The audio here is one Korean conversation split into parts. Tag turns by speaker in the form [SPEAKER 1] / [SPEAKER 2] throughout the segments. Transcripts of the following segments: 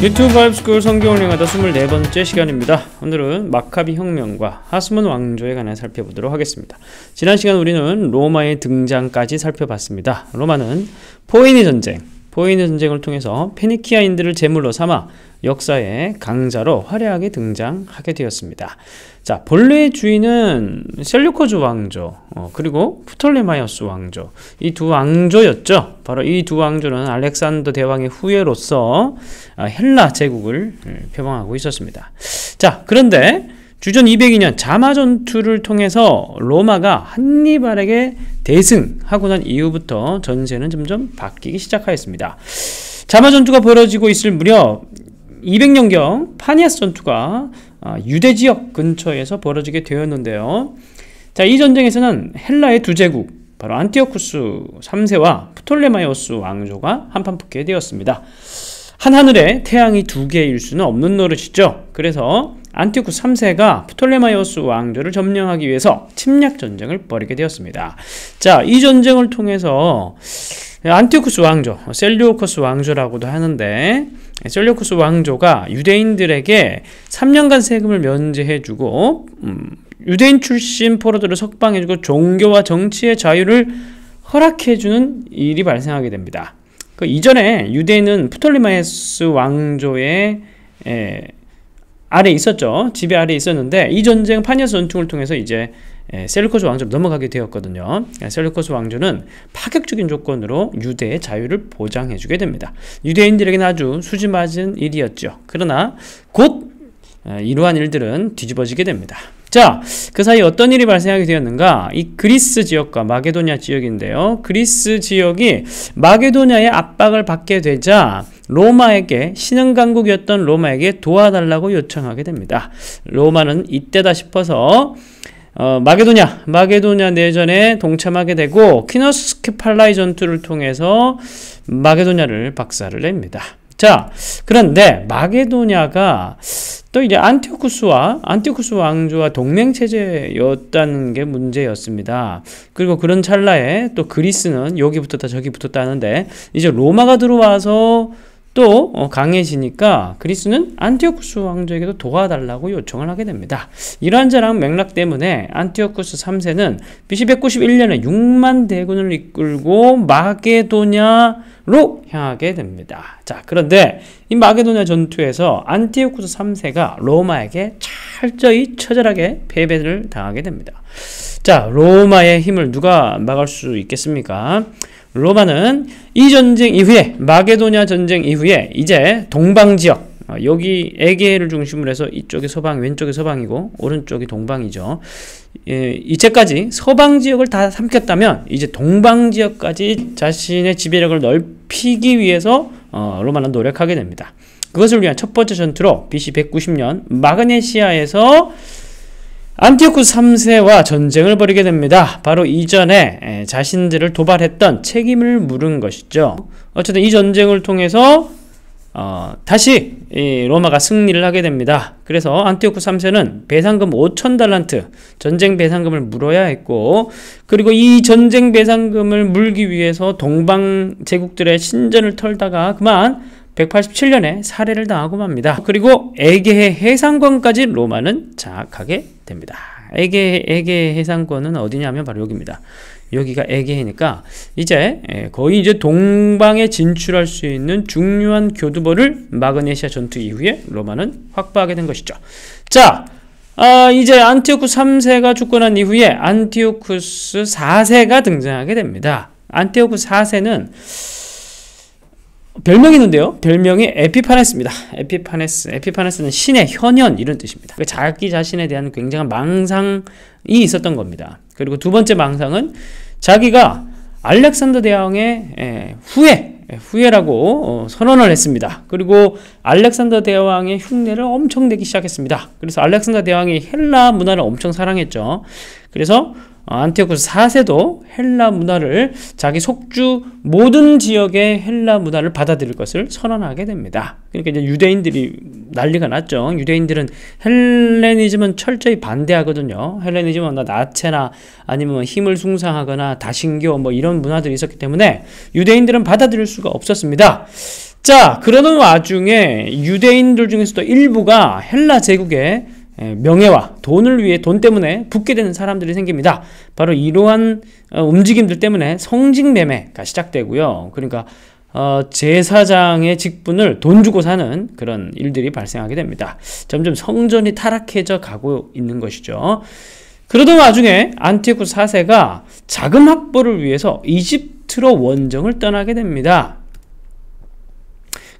[SPEAKER 1] 유튜브 바이브스쿨 성경을 링하다 24번째 시간입니다. 오늘은 마카비 혁명과 하스문 왕조에 관해 살펴보도록 하겠습니다. 지난 시간 우리는 로마의 등장까지 살펴봤습니다. 로마는 포인의 전쟁, 포인의 전쟁을 통해서 페니키아인들을 제물로 삼아 역사의 강자로 화려하게 등장하게 되었습니다. 자, 본래의 주인은 셀류코즈 왕조, 어, 그리고 프톨레마이어스 왕조. 이 두 왕조였죠. 바로 이 두 왕조는 알렉산더 대왕의 후예로서 아, 헬라 제국을 표방하고 음, 있었습니다. 자, 그런데 주전 202년 자마 전투를 통해서 로마가 한니발에게 대승하고 난 이후부터 전세는 점점 바뀌기 시작하였습니다. 자마 전투가 벌어지고 있을 무렵 200년경 파니아스 전투가 아, 유대 지역 근처에서 벌어지게 되었는데요. 자, 이 전쟁에서는 헬라의 두 제국, 바로 안티오쿠스 3세와 프톨레마이오스 왕조가 한판 붙게 되었습니다. 한하늘에 태양이 두 개일 수는 없는 노릇이죠. 그래서 안티쿠 3세가 프톨레마이오스 왕조를 점령하기 위해서 침략 전쟁을 벌이게 되었습니다. 자, 이 전쟁을 통해서 안티쿠스 왕조, 셀리오코스 왕조라고도 하는데 셀리오코스 왕조가 유대인들에게 3년간 세금을 면제해주고 음, 유대인 출신 포로들을 석방해주고 종교와 정치의 자유를 허락해주는 일이 발생하게 됩니다. 그 이전에 유대인은 프톨리마이스 왕조의 에, 예, 아래 있었죠. 지배 아래 있었는데 이 전쟁 파니아 전투를 통해서 이제 예, 셀루코스 왕조로 넘어가게 되었거든요. 예, 셀루코스 왕조는 파격적인 조건으로 유대의 자유를 보장해주게 됩니다. 유대인들에게는 아주 수지맞은 일이었죠. 그러나 곧 예, 이러한 일들은 뒤집어지게 됩니다. 자, 그 사이 어떤 일이 발생하게 되었는가? 이 그리스 지역과 마게도니아 지역인데요. 그리스 지역이 마게도니아의 압박을 받게 되자 로마에게 신흥 강국이었던 로마에게 도와달라고 요청하게 됩니다. 로마는 이때다 싶어서 어, 마게도냐, 마게도냐 내전에 동참하게 되고 키노스케팔라이 전투를 통해서 마게도냐를 박살을 냅니다. 자, 그런데 마게도냐가 또 이제 안티오쿠스와 안티오쿠스 왕조와 동맹 체제였다는 게 문제였습니다. 그리고 그런 찰나에 또 그리스는 여기 붙었다 저기 붙었다 하는데 이제 로마가 들어와서 또 어, 강해지니까 그리스는 안티오쿠스 왕조에게도 도와달라고 요청을 하게 됩니다. 이러한 자랑 맥락 때문에 안티오쿠스 3세는 BC 191년에 6만 대군을 이끌고 마게도냐로 향하게 됩니다. 자, 그런데 이 마게도냐 전투에서 안티오쿠스 3세가 로마에게 철저히 처절하게 패배를 당하게 됩니다. 자, 로마의 힘을 누가 막을 수 있겠습니까? 로마는 이 전쟁 이후에 마게도냐 전쟁 이후에 이제 동방 지역 어, 여기 에게를 중심으로 해서 이쪽이 서방, 왼쪽이 서방이고 오른쪽이 동방이죠. 예, 이제까지 서방 지역을 다 삼켰다면 이제 동방 지역까지 자신의 지배력을 넓히기 위해서 어, 로마는 노력하게 됩니다. 그것을 위한 첫 번째 전투로 BC 190년 마그네시아에서 안티오쿠 3세와 전쟁을 벌이게 됩니다. 바로 이전에 자신들을 도발했던 책임을 물은 것이죠. 어쨌든 이 전쟁을 통해서 어, 다시 로마가 승리를 하게 됩니다. 그래서 안티오쿠 3세는 배상금 5천 달란트, 전쟁 배상금을 물어야 했고 그리고 이 전쟁 배상금을 물기 위해서 동방 제국들의 신전을 털다가 그만 187년에 살해를 당하고 맙니다. 그리고 에게해 해상권까지 로마는 장악하게 됩니다. 에게 에게 해상권은 어디냐면 바로 여기입니다. 여기가 에게해니까 이제 예, 거의 이제 동방에 진출할 수 있는 중요한 교두보를 마그네시아 전투 이후에 로마는 확보하게 된 것이죠. 자, 아, 이제 안티오쿠 3세가 주권한 이후에 안티오쿠스 4세가 등장하게 됩니다. 안티오쿠 4세는 별명이 있는데요. 별명이 에피파네스입니다. 에피파네스. 에피파네스는 신의 현현 이런 뜻입니다. 그러니까 자기 자신에 대한 굉장한 망상이 있었던 겁니다. 그리고 두 번째 망상은 자기가 알렉산더 대왕의 예, 후예 예, 후예라고 어, 선언을 했습니다. 그리고 알렉산더 대왕의 흉내를 엄청 내기 시작했습니다. 그래서 알렉산더 대왕이 헬라 문화를 엄청 사랑했죠. 그래서 어, 안티오쿠스 4세도 헬라 문화를 자기 속주 모든 지역의 헬라 문화를 받아들일 것을 선언하게 됩니다. 그러니까 이제 유대인들이 난리가 났죠. 유대인들은 헬레니즘은 철저히 반대하거든요. 헬레니즘은 뭐 나체나 아니면 힘을 숭상하거나 다신교 뭐 이런 문화들이 있었기 때문에 유대인들은 받아들일 수가 없었습니다. 자, 그러는 와중에 유대인들 중에서도 일부가 헬라 제국에 예, 명예와 돈을 위해 돈 때문에 붙게 되는 사람들이 생깁니다. 바로 이러한 어, 움직임들 때문에 성직매매가 시작되고요. 그러니까 어, 제사장의 직분을 돈 주고 사는 그런 일들이 발생하게 됩니다. 점점 성전이 타락해져 가고 있는 것이죠. 그러던 와중에 안티쿠스 4세가 자금 확보를 위해서 이집트로 원정을 떠나게 됩니다.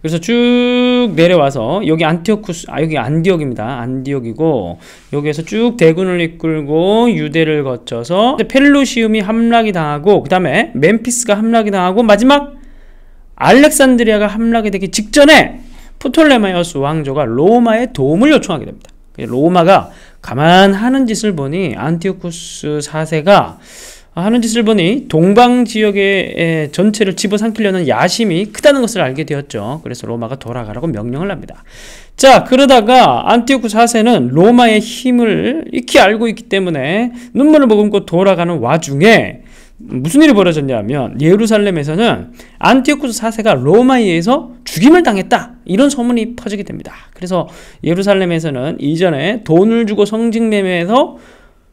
[SPEAKER 1] 그래서 쭉 내려와서 여기 안티오쿠스 아 여기 안디옥입니다. 안디옥이고 여기에서 쭉 대군을 이끌고 유대를 거쳐서 펠루시움이 함락이 당하고 그다음에 멤피스가 함락이 당하고 마지막 알렉산드리아가 함락이 되기 직전에 프톨레마이어스 왕조가 로마의 도움을 요청하게 됩니다. 로마가 가만 하는 짓을 보니 안티오쿠스 4세가 하는 짓을 보니 동방 지역의 전체를 집어삼키려는 야심이 크다는 것을 알게 되었죠. 그래서 로마가 돌아가라고 명령을 합니다. 자, 그러다가 안티오쿠 4세는 로마의 힘을 익히 알고 있기 때문에 눈물을 머금고 돌아가는 와중에 무슨 일이 벌어졌냐면 예루살렘에서는 안티오쿠스 4세가 로마에 의해서 죽임을 당했다 이런 소문이 퍼지게 됩니다 그래서 예루살렘에서는 이전에 돈을 주고 성직매매해서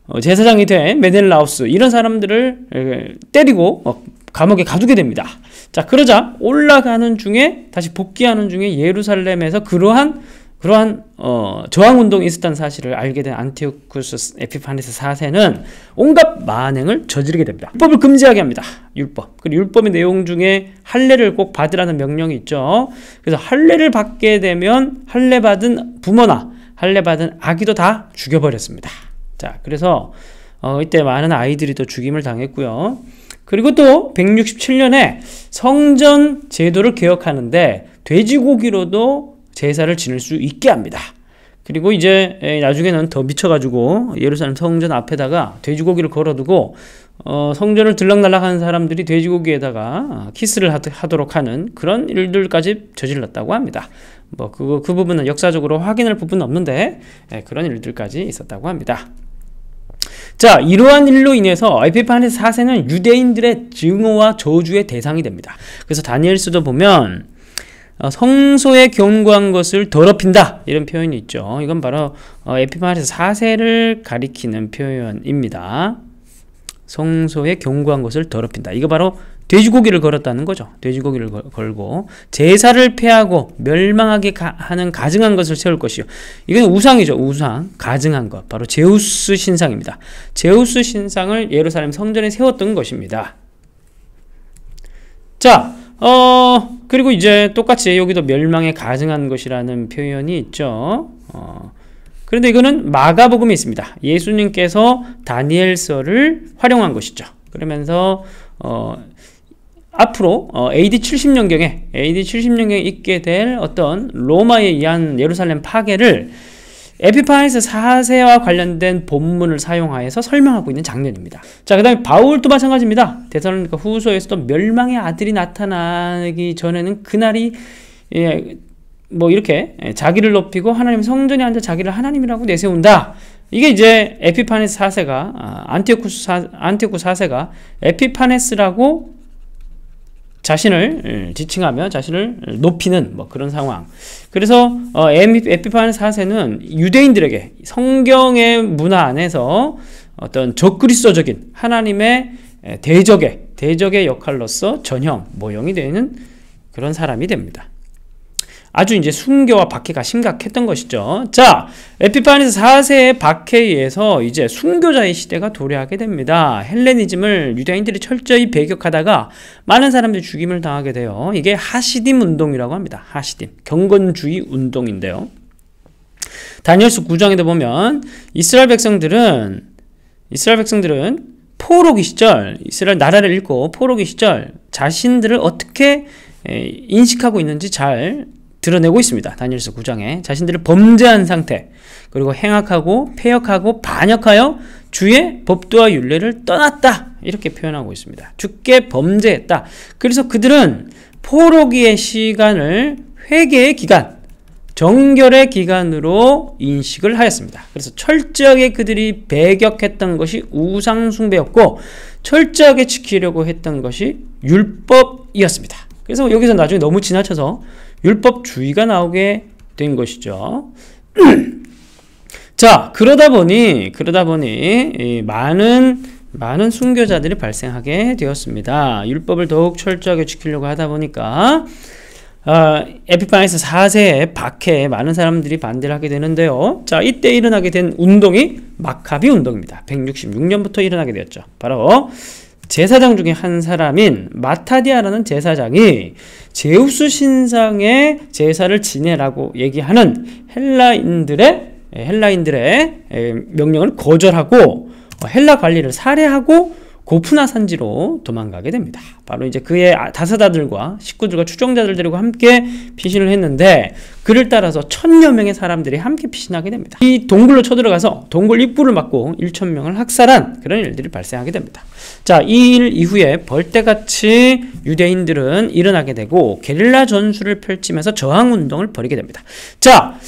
[SPEAKER 1] 어, 제사장이 된 메넬라우스 이런 사람들을 때리고 어, 감옥에 가두게 됩니다. 자 그러자 올라가는 중에 다시 복귀하는 중에 예루살렘에서 그러한 그러한 어, 저항 운동이 있었다는 사실을 알게 된 안티오쿠스 에피파네스 4세는 온갖 만행을 저지르게 됩니다. 율법을 금지하게 합니다. 율법. 그리고 율법의 내용 중에 할례를 꼭 받으라는 명령이 있죠. 그래서 할례를 받게 되면 할례 받은 부모나 할례 받은 아기도 다 죽여버렸습니다. 자, 그래서 어, 이때 많은 아이들이 또 죽임을 당했고요. 그리고 또 167년에 성전 제도를 개혁하는데 돼지고기로도 제사를 지낼 수 있게 합니다. 그리고 이제 나중에는 더 미쳐가지고 예루살렘 성전 앞에다가 돼지고기를 걸어두고 어, 성전을 들락날락하는 사람들이 돼지고기에다가 키스를 하도록 하는 그런 일들까지 저질렀다고 합니다. 뭐그그 부분은 역사적으로 확인할 부분은 없는데 예, 그런 일들까지 있었다고 합니다. 자, 이러한 일로 인해서 에피파에서 4세는 유대인들의 증오와 저주의 대상이 됩니다. 그래서 다니엘서도 보면 어, 성소에 경고한 것을 더럽힌다 이런 표현이 있죠. 이건 바로 에피판에 어, 4세를 가리키는 표현입니다. 성소에 경고한 것을 더럽힌다. 이거 바로 돼지고기를 걸었다는 거죠. 돼지고기를 거, 걸고 제사를 패하고 멸망하게 가, 하는 가증한 것을 세울 것이요. 이건 우상이죠. 우상 가증한 것 바로 제우스 신상입니다. 제우스 신상을 예루살렘 성전에 세웠던 것입니다. 자, 어 그리고 이제 똑같이 여기도 멸망에 가증한 것이라는 표현이 있죠. 어, 그런데 이거는 마가복음에 있습니다. 예수님께서 다니엘서를 활용한 것이죠. 그러면서 어, 앞으로 어, AD 70년경에 AD 70년경에 있게 될 어떤 로마에 의한 예루살렘 파괴를 에피파이스 4세와 관련된 본문을 사용하여서 설명하고 있는 장면입니다. 자, 그 다음에 바울도 마찬가지입니다. 대살로니까 후서에서도 멸망의 아들이 나타나기 전에는 그날이 예, 뭐 이렇게 예, 자기를 높이고 하나님 성전에 앉아 자기를 하나님이라고 내세운다. 이게 이제 에피파네스 4세가 아, 안티오쿠스 4, 안티오쿠 4세가 에피파네스라고 자신을 지칭하며 자신을 높이는 뭐 그런 상황. 그래서 어, 에피파는 4세는 유대인들에게 성경의 문화 안에서 어떤 적그리스도적인 하나님의 대적의 대적의 역할로서 전형 모형이 되는 그런 사람이 됩니다. 아주 이제 순교와 박해가 심각했던 것이죠. 자, 에피파니스 4세의 박해에 의해서 이제 순교자의 시대가 도래하게 됩니다. 헬레니즘을 유대인들이 철저히 배격하다가 많은 사람들이 죽임을 당하게 돼요. 이게 하시딤 운동이라고 합니다. 하시딤. 경건주의 운동인데요. 다니엘스 9장에도 보면 이스라엘 백성들은 이스라엘 백성들은 포로기 시절 이스라엘 나라를 잃고 포로기 시절 자신들을 어떻게 인식하고 있는지 잘 드러내고 있습니다. 다니엘서 9장에 자신들을 범죄한 상태 그리고 행악하고 폐역하고 반역하여 주의 법도와 윤례를 떠났다 이렇게 표현하고 있습니다. 주께 범죄했다. 그래서 그들은 포로기의 시간을 회개의 기간 정결의 기간으로 인식을 하였습니다. 그래서 철저하게 그들이 배격했던 것이 우상숭배였고 철저하게 지키려고 했던 것이 율법이었습니다. 그래서 여기서 나중에 너무 지나쳐서 율법주의가 나오게 된 것이죠. 자, 그러다 보니, 그러다 보니, 많은, 많은 순교자들이 발생하게 되었습니다. 율법을 더욱 철저하게 지키려고 하다 보니까, 어, 에피파니스 4세의 박해에 많은 사람들이 반대를 하게 되는데요. 자, 이때 일어나게 된 운동이 마카비 운동입니다. 166년부터 일어나게 되었죠. 바로 제사장 중에 한 사람인 마타디아라는 제사장이 제우스 신상의 제사를 지내라고 얘기하는 헬라인들의 예, 헬라인들의 예, 명령을 거절하고 어, 헬라 관리를 살해하고 고프나 산지로 도망가게 됩니다. 바로 이제 그의 아, 다사다들과 식구들과 추종자들 데리고 함께 피신을 했는데 그를 따라서 천여 명의 사람들이 함께 피신하게 됩니다. 이 동굴로 쳐들어가서 동굴 입구를 막고 일천 명을 학살한 그런 일들이 발생하게 됩니다. 자, 이 일 이후에 벌떼같이 유대인들은 일어나게 되고 게릴라 전술을 펼치면서 저항 운동을 벌이게 됩니다. 자,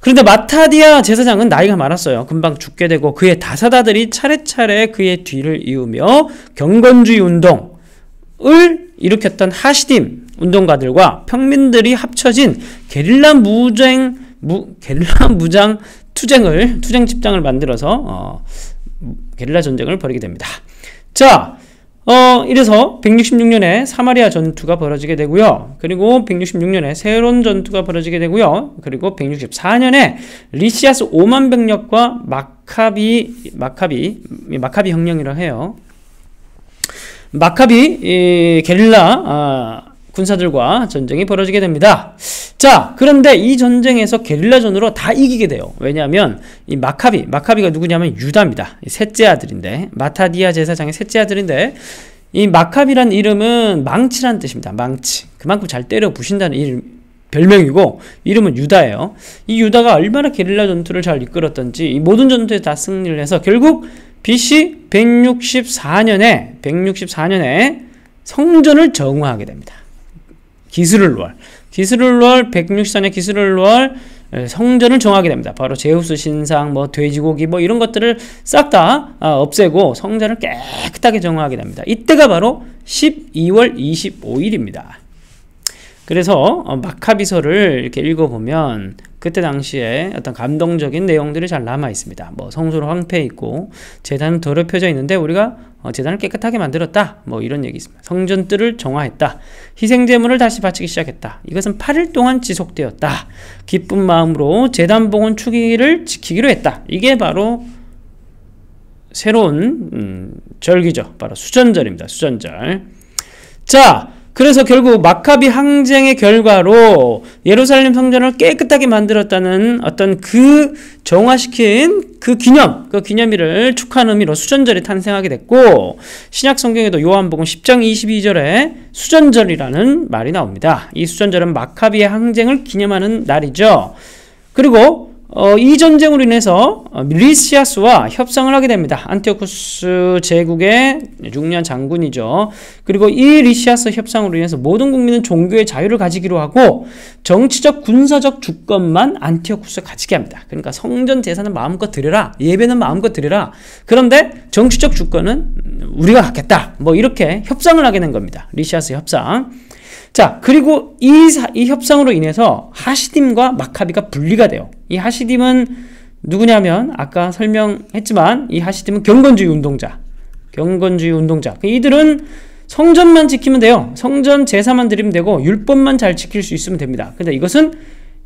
[SPEAKER 1] 그런데 마타디아 제사장은 나이가 많았어요. 금방 죽게 되고 그의 다사다들이 차례차례 그의 뒤를 이으며 경건주의 운동을 일으켰던 하시딤 운동가들과 평민들이 합쳐진 게릴라 무쟁 무, 게릴라 무장 투쟁을 투쟁 집장을 만들어서 어, 게릴라 전쟁을 벌이게 됩니다. 자, 어, 이래서 166년에 사마리아 전투가 벌어지게 되고요. 그리고 166년에 세론 전투가 벌어지게 되고요. 그리고 164년에 리시아스 5만 병력과 마카비 마카비 마카비 형령이라 해요. 마카비 게릴라 아, 군사들과 전쟁이 벌어지게 됩니다. 자, 그런데 이 전쟁에서 게릴라전으로 다 이기게 돼요. 왜냐하면 이 마카비, 마카비가 누구냐면 유다입니다. 셋째 아들인데 마타디아 제사장의 셋째 아들인데 이 마카비란 이름은 망치란 뜻입니다. 망치. 그만큼 잘 때려 부신다는 이름, 별명이고 이름은 유다예요. 이 유다가 얼마나 게릴라 전투를 잘 이끌었던지 이 모든 전투에 다 승리를 해서 결국 BC 164년에 164년에 성전을 정화하게 됩니다. 기술을 놓을 기술을 놓을 1 6 0 4년 기술을 월 성전을 정하게 됩니다. 바로 제우스 신상, 뭐 돼지고기, 뭐 이런 것들을 싹다 아, 없애고 성전을 깨끗하게 정하게 됩니다. 이때가 바로 12월 25일입니다. 그래서 어, 마카비서를 이렇게 읽어보면 그때 당시에 어떤 감동적인 내용들이 잘 남아 있습니다. 뭐성소로 황폐해 있고 재단은 더럽혀져 있는데 우리가 어, 재단을 깨끗하게 만들었다. 뭐 이런 얘기 있습니다. 성전 뜰을 정화했다. 희생 제물을 다시 바치기 시작했다. 이것은 8일 동안 지속되었다. 기쁜 마음으로 재단 봉헌 축기를 지키기로 했다. 이게 바로 새로운 음, 절기죠. 바로 수전절입니다. 수전절. 자, 그래서 결국 마카비 항쟁의 결과로 예루살렘 성전을 깨끗하게 만들었다는 어떤 그 정화시킨 그 기념, 그 기념일을 축하하는 의미로 수전절이 탄생하게 됐고 신약 성경에도 요한복음 10장 22절에 수전절이라는 말이 나옵니다. 이 수전절은 마카비의 항쟁을 기념하는 날이죠. 그리고 어, 이 전쟁으로 인해서 어, 밀리시아스와 협상을 하게 됩니다. 안티오쿠스 제국의 중요한 장군이죠. 그리고 이 리시아스 협상으로 인해서 모든 국민은 종교의 자유를 가지기로 하고 정치적 군사적 주권만 안티오쿠스가 가지게 합니다. 그러니까 성전 제사는 마음껏 드려라. 예배는 마음껏 드려라. 그런데 정치적 주권은 우리가 갖겠다. 뭐 이렇게 협상을 하게 된 겁니다. 리시아스 협상. 자, 그리고 이, 이 협상으로 인해서 하시딤과 마카비가 분리가 돼요. 이 하시딤은 누구냐면 아까 설명했지만 이 하시딤은 경건주의 운동자. 경건주의 운동자. 그 이들은 성전만 지키면 돼요. 성전 제사만 드리면 되고 율법만 잘 지킬 수 있으면 됩니다. 근데 이것은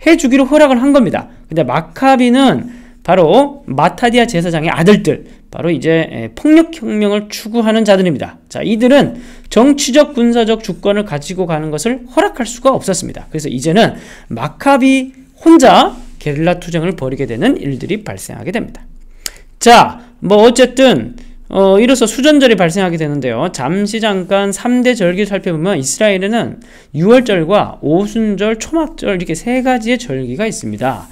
[SPEAKER 1] 해주기로 허락을 한 겁니다. 근데 마카비는 바로 마타디아 제사장의 아들들 바로 이제 폭력혁명을 추구하는 자들입니다. 자 이들은 정치적 군사적 주권을 가지고 가는 것을 허락할 수가 없었습니다. 그래서 이제는 마카비 혼자 게릴라 투쟁을 벌이게 되는 일들이 발생하게 됩니다. 자뭐 어쨌든 어, 이로써 수전절이 발생하게 되는데요. 잠시 잠깐 3대 절기를 살펴보면 이스라엘에는 6월절과 오순절, 초막절 이렇게 세 가지의 절기가 있습니다.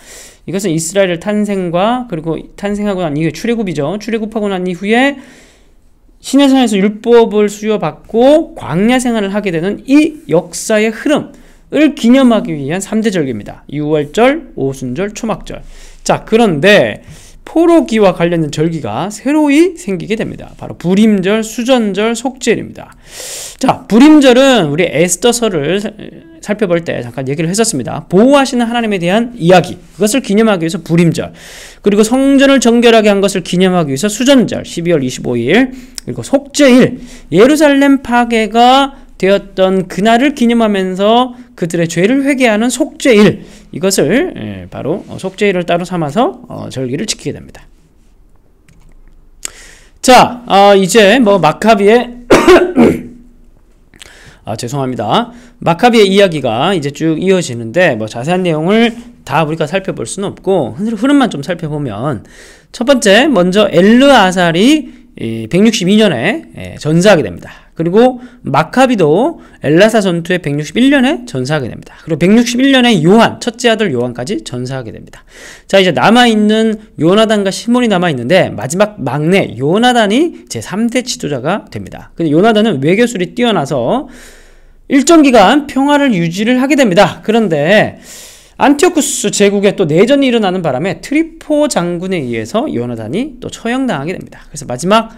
[SPEAKER 1] 이것은 이스라엘 탄생과 그리고 탄생하고 난 이후에 출애굽이죠. 출애굽하고 난 이후에 신해 산에서 율법을 수여받고 광야 생활을 하게 되는 이 역사의 흐름을 기념하기 위한 3대 절기입니다. 6월절, 오순절, 초막절. 자, 그런데 포로기와 관련된 절기가 새로이 생기게 됩니다. 바로 불임절, 수전절, 속죄일입니다. 자, 불임절은 우리 에스더서를 살펴볼 때 잠깐 얘기를 했었습니다. 보호하시는 하나님에 대한 이야기, 그것을 기념하기 위해서 불임절, 그리고 성전을 정결하게 한 것을 기념하기 위해서 수전절, 12월 25일, 그리고 속죄일, 예루살렘 파괴가 되었던 그날을 기념하면서 그들의 죄를 회개하는 속죄일, 이것을 예, 바로 어, 속죄일을 따로 삼아서 어, 절기를 지키게 됩니다. 자, 아, 이제 뭐 마카비의 아, 죄송합니다. 마카비의 이야기가 이제 쭉 이어지는데 뭐 자세한 내용을 다 우리가 살펴볼 수는 없고 흐름만 좀 살펴보면 첫 번째 먼저 엘르아살이 162년에 예, 전사하게 됩니다. 그리고 마카비도 엘라사 전투에 161년에 전사하게 됩니다. 그리고 161년에 요한, 첫째 아들 요한까지 전사하게 됩니다. 자, 이제 남아있는 요나단과 시몬이 남아있는데 마지막 막내 요나단이 제3대 지도자가 됩니다. 근데 요나단은 외교술이 뛰어나서 일정 기간 평화를 유지를 하게 됩니다. 그런데 안티오쿠스 제국에 또 내전이 일어나는 바람에 트리포 장군에 의해서 요나단이 또 처형당하게 됩니다. 그래서 마지막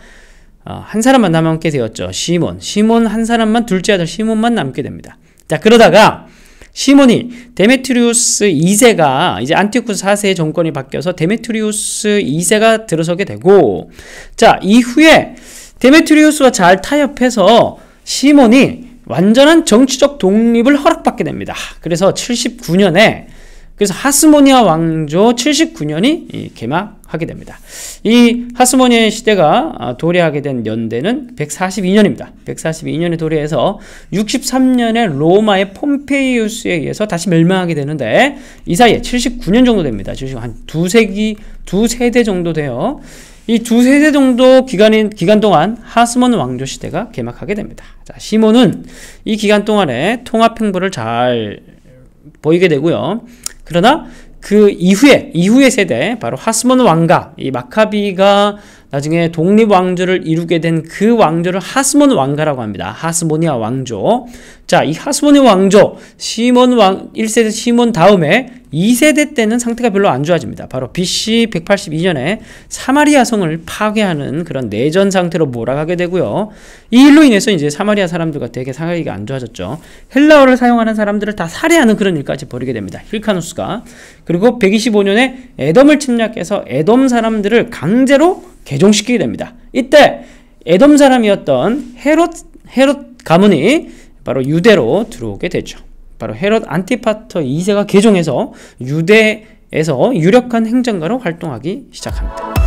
[SPEAKER 1] 어, 한 사람만 남게 되었죠. 시몬. 시몬 한 사람만 둘째 아들 시몬만 남게 됩니다. 자, 그러다가 시몬이 데메트리우스 2세가 이제 안티쿠스 4세의 정권이 바뀌어서 데메트리우스 2세가 들어서게 되고 자, 이후에 데메트리우스와 잘 타협해서 시몬이 완전한 정치적 독립을 허락받게 됩니다. 그래서 79년에 그래서 하스모니아 왕조 79년이 개막 하게 됩니다. 이 하스모니의 시대가 아, 도래하게 된 연대는 142년입니다. 142년에 도래해서 63년에 로마의 폼페이우스에 의해서 다시 멸망하게 되는데 이 사이에 79년 정도 됩니다. 지금 한두 세기, 두 세대 정도 되어 이두 세대 정도 기간인, 기간 동안 하스몬 왕조 시대가 개막하게 됩니다. 자, 시몬은 이 기간 동안에 통합 행보를 잘 보이게 되고요. 그러나 그 이후에 이후의 세대 바로 하스몬 왕가 이 마카비가 나중에 독립 왕조를 이루게 된 그 왕조를 하스몬 왕가라고 합니다. 하스모니아 왕조. 자, 이 하스모니아 왕조 시몬 왕 1세대 시몬 다음에 2세대 때는 상태가 별로 안 좋아집니다. 바로 BC 182년에 사마리아 성을 파괴하는 그런 내전 상태로 몰아가게 되고요. 이 일로 인해서 이제 사마리아 사람들과 되게 상 사이가 안 좋아졌죠. 헬라어를 사용하는 사람들을 다 살해하는 그런 일까지 벌이게 됩니다. 힐카누스가 그리고 125년에 에덤을 침략해서 에덤 사람들을 강제로 개종시키게 됩니다. 이때 에돔 사람이었던 헤롯 헤롯 가문이 바로 유대로 들어오게 되죠. 바로 헤롯 안티파터 2세가 개종해서 유대에서 유력한 행정가로 활동하기 시작합니다.